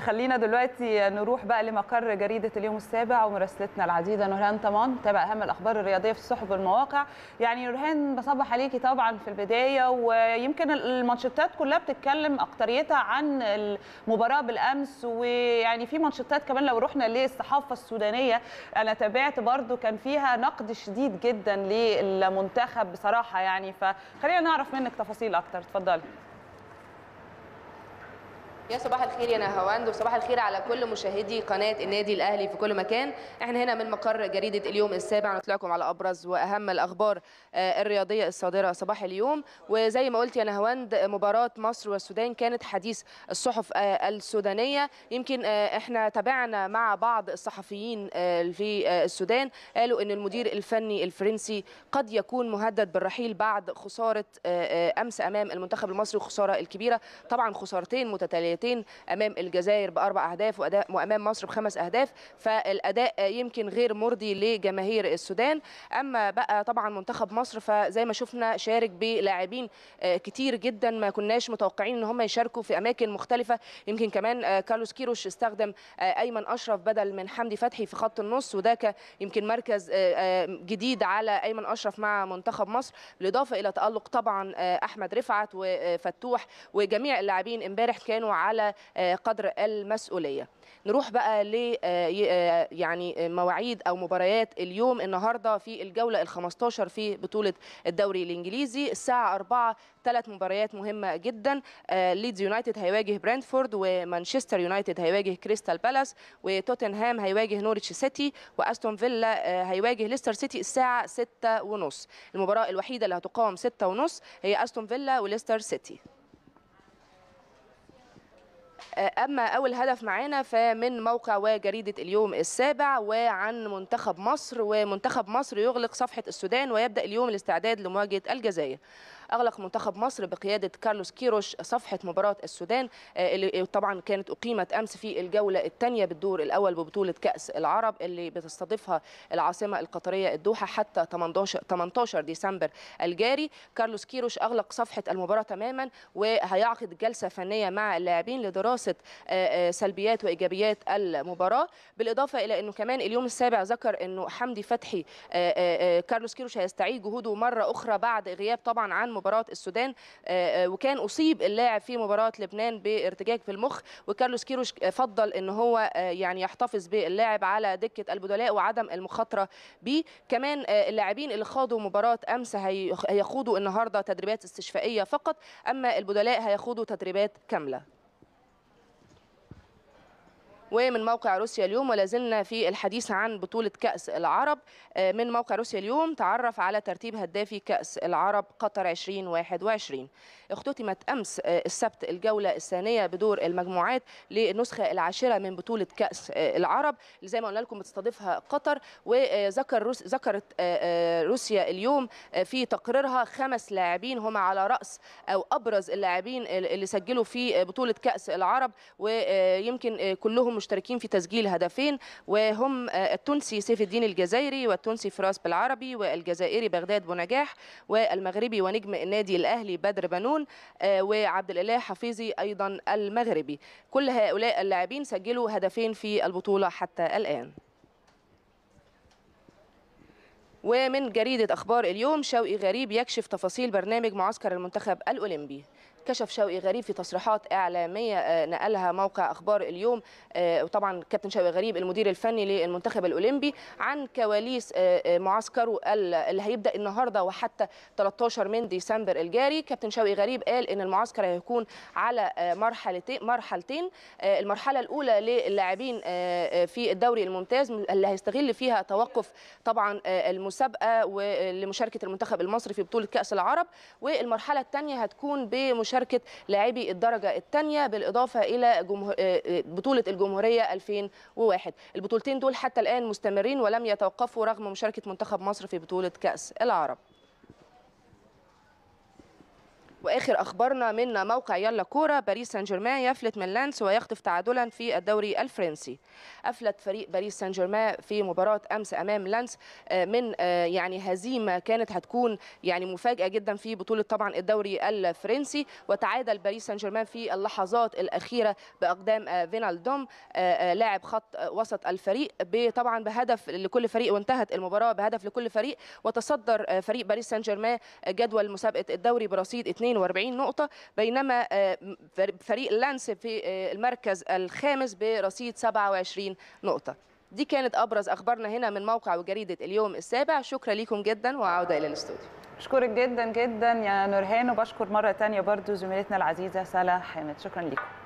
خلينا دلوقتي نروح بقى لمقر جريده اليوم السابع ومراسلتنا العزيزه نورهان طمان تابع اهم الاخبار الرياضيه في الصحف والمواقع يعني نورهان بصبح عليكي طبعا في البدايه ويمكن المانشيتات كلها بتتكلم اكتريتها عن المباراه بالامس ويعني في مانشيتات كمان لو رحنا للصحافه السودانيه انا تابعت برده كان فيها نقد شديد جدا للمنتخب بصراحه يعني فخلينا نعرف منك تفاصيل اكتر اتفضلي يا صباح الخير يا نهاوند وصباح الخير على كل مشاهدي قناه النادي الاهلي في كل مكان احنا هنا من مقر جريده اليوم السابع نطلعكم على ابرز واهم الاخبار آه، الرياضيه الصادره صباح اليوم وزي ما قلت يا نهاوند مباراه مصر والسودان كانت حديث الصحف آه، السودانيه يمكن آه، احنا تابعنا مع بعض الصحفيين في السودان قالوا ان المدير الفني الفرنسي قد يكون مهدد بالرحيل بعد خساره امس امام المنتخب المصري الخساره الكبيره طبعا خسارتين متتاليات مباراتين امام الجزائر باربع اهداف وامام مصر بخمس اهداف فالاداء يمكن غير مرضي لجماهير السودان اما بقى طبعا منتخب مصر فزي ما شفنا شارك بلاعبين آه، كتير جدا ما كناش متوقعين ان هم يشاركوا في اماكن مختلفه يمكن كمان آه، كارلوس كيروش استخدم آه، ايمن اشرف بدل من حمدي فتحي في خط النص وده يمكن مركز جديد على ايمن اشرف مع منتخب مصر بالاضافه الى تالق طبعا احمد رفعت وفتوح وجميع اللاعبين امبارح كانوا على آه، قدر المسؤوليه نروح بقى ل آه، آه، يعني مواعيد او مباريات اليوم النهارده في الجوله ال15 في بطوله الدوري الانجليزي الساعه 4 ثلاث مباريات مهمه جدا ليدز يونايتد هيواجه برنتفورد ومانشستر يونايتد هيواجه كريستال بالاس وتوتنهام هيواجه نوريتش سيتي واستون فيلا هيواجه ليستر سيتي الساعه 6 ونص المباراه الوحيده اللي هتقام 6 ونص هي استون فيلا وليستر سيتي اما اول هدف معانا فمن موقع وجريده اليوم السابع وعن منتخب مصر ومنتخب مصر يغلق صفحه السودان ويبدا اليوم الاستعداد لمواجهه الجزائر أغلق منتخب مصر بقيادة كارلوس كيروش صفحة مباراة السودان آه، اللي طبعا كانت أقيمت أمس في الجولة الثانية بالدور الأول ببطولة كأس العرب اللي بتستضيفها العاصمة القطرية الدوحة حتى 18 18 ديسمبر الجاري كارلوس كيروش أغلق صفحة المباراة تماما وهيعقد جلسة فنية مع اللاعبين لدراسة آه، آه، سلبيات وإيجابيات المباراة بالإضافة إلى أنه كمان اليوم السابع ذكر أنه حمدي فتحي كارلوس كيروش هيستعيد جهوده مرة أخرى بعد غياب طبعا عن مباراه السودان آه، آه، وكان اصيب اللاعب في مباراه لبنان بارتجاج في المخ وكارلوس كيروش فضل ان هو آه، يعني يحتفظ باللاعب على دكه البدلاء وعدم المخاطره به كمان اللاعبين اللي خاضوا مباراه امس هيخوضوا النهارده تدريبات استشفائيه فقط اما البدلاء هيخوضوا تدريبات كامله ومن موقع روسيا اليوم ولا زلنا في الحديث عن بطولة كأس العرب آه، من موقع روسيا اليوم تعرف على ترتيب هدافي كأس العرب قطر 2021 اختتمت أمس آه، السبت الجولة الثانية بدور المجموعات للنسخة العاشرة من بطولة كأس آه، العرب اللي زي ما قلنا لكم بتستضيفها قطر وذكر روس ذكرت روسيا اليوم في تقريرها خمس لاعبين هم على رأس أو أبرز اللاعبين اللي سجلوا في بطولة كأس العرب ويمكن كلهم مشتركين في تسجيل هدفين وهم آه، التونسي سيف الدين الجزائري والتونسي فراس بالعربي والجزائري بغداد بونجاح والمغربي ونجم النادي الاهلي بدر بنون آه، وعبد الاله حفيظي ايضا المغربي كل هؤلاء اللاعبين سجلوا هدفين في البطوله حتى الان ومن جريدة أخبار اليوم شوقي غريب يكشف تفاصيل برنامج معسكر المنتخب الأولمبي كشف شوقي غريب في تصريحات إعلامية آه، نقلها موقع أخبار اليوم آه، وطبعا كابتن شوقي غريب المدير الفني للمنتخب الأولمبي عن كواليس آه، معسكره اللي هيبدأ النهاردة وحتى 13 من ديسمبر الجاري كابتن شوقي غريب قال إن المعسكر هيكون على مرحلتين مرحلتين المرحلة الأولى للاعبين في الدوري الممتاز اللي هيستغل فيها توقف طبعا المسابقة ولمشاركة المنتخب المصري في بطولة كأس العرب والمرحلة الثانية هتكون بمشاركة مشاركه لاعبي الدرجه الثانيه بالاضافه الى آه، آه، بطوله الجمهوريه 2001 البطولتين دول حتى الان مستمرين ولم يتوقفوا رغم مشاركه منتخب مصر في بطوله كاس العرب واخر اخبارنا من موقع يلا كوره باريس سان جيرمان يفلت من لانس ويخطف تعادلا في الدوري الفرنسي افلت فريق باريس سان جيرمان في مباراه امس امام لانس آه، من آه، يعني هزيمه كانت هتكون يعني مفاجاه جدا في بطوله طبعا الدوري الفرنسي وتعادل باريس سان جيرمان في اللحظات الاخيره باقدام آه، فينالدوم لاعب خط وسط الفريق طبعا بهدف لكل فريق وانتهت المباراه بهدف لكل فريق وتصدر فريق باريس سان جيرمان جدول مسابقه الدوري برصيد 2 42 نقطة بينما آه، فريق لانس في آه، المركز الخامس برصيد 27 نقطة دي كانت أبرز أخبارنا هنا من موقع وجريدة اليوم السابع شكرا لكم جدا وعودة إلى الاستوديو بشكرك جدا جدا يا نورهان وبشكر مرة تانية برضو زميلتنا العزيزة سلا حامد شكرا لكم